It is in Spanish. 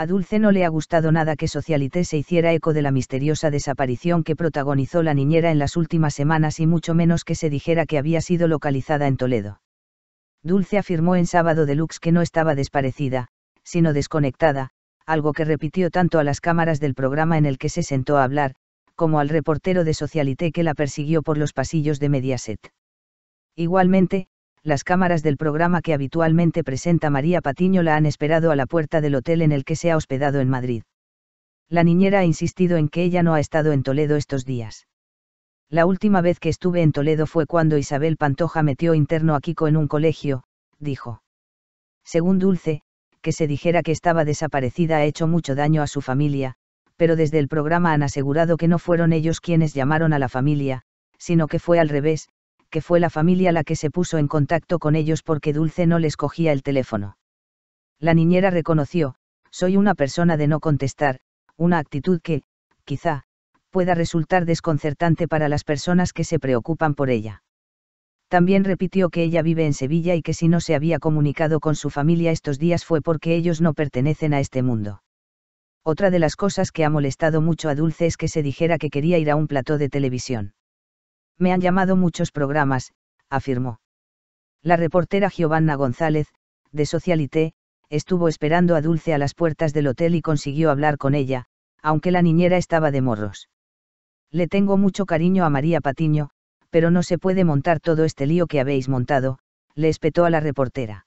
a Dulce no le ha gustado nada que Socialité se hiciera eco de la misteriosa desaparición que protagonizó la niñera en las últimas semanas y mucho menos que se dijera que había sido localizada en Toledo. Dulce afirmó en Sábado Deluxe que no estaba desparecida, sino desconectada, algo que repitió tanto a las cámaras del programa en el que se sentó a hablar, como al reportero de Socialité que la persiguió por los pasillos de Mediaset. Igualmente, las cámaras del programa que habitualmente presenta María Patiño la han esperado a la puerta del hotel en el que se ha hospedado en Madrid. La niñera ha insistido en que ella no ha estado en Toledo estos días. La última vez que estuve en Toledo fue cuando Isabel Pantoja metió interno a Kiko en un colegio, dijo. Según Dulce, que se dijera que estaba desaparecida ha hecho mucho daño a su familia, pero desde el programa han asegurado que no fueron ellos quienes llamaron a la familia, sino que fue al revés, que fue la familia la que se puso en contacto con ellos porque Dulce no les cogía el teléfono. La niñera reconoció, soy una persona de no contestar, una actitud que, quizá, pueda resultar desconcertante para las personas que se preocupan por ella. También repitió que ella vive en Sevilla y que si no se había comunicado con su familia estos días fue porque ellos no pertenecen a este mundo. Otra de las cosas que ha molestado mucho a Dulce es que se dijera que quería ir a un plató de televisión. Me han llamado muchos programas, afirmó. La reportera Giovanna González, de Socialité, estuvo esperando a Dulce a las puertas del hotel y consiguió hablar con ella, aunque la niñera estaba de morros. Le tengo mucho cariño a María Patiño, pero no se puede montar todo este lío que habéis montado, le espetó a la reportera.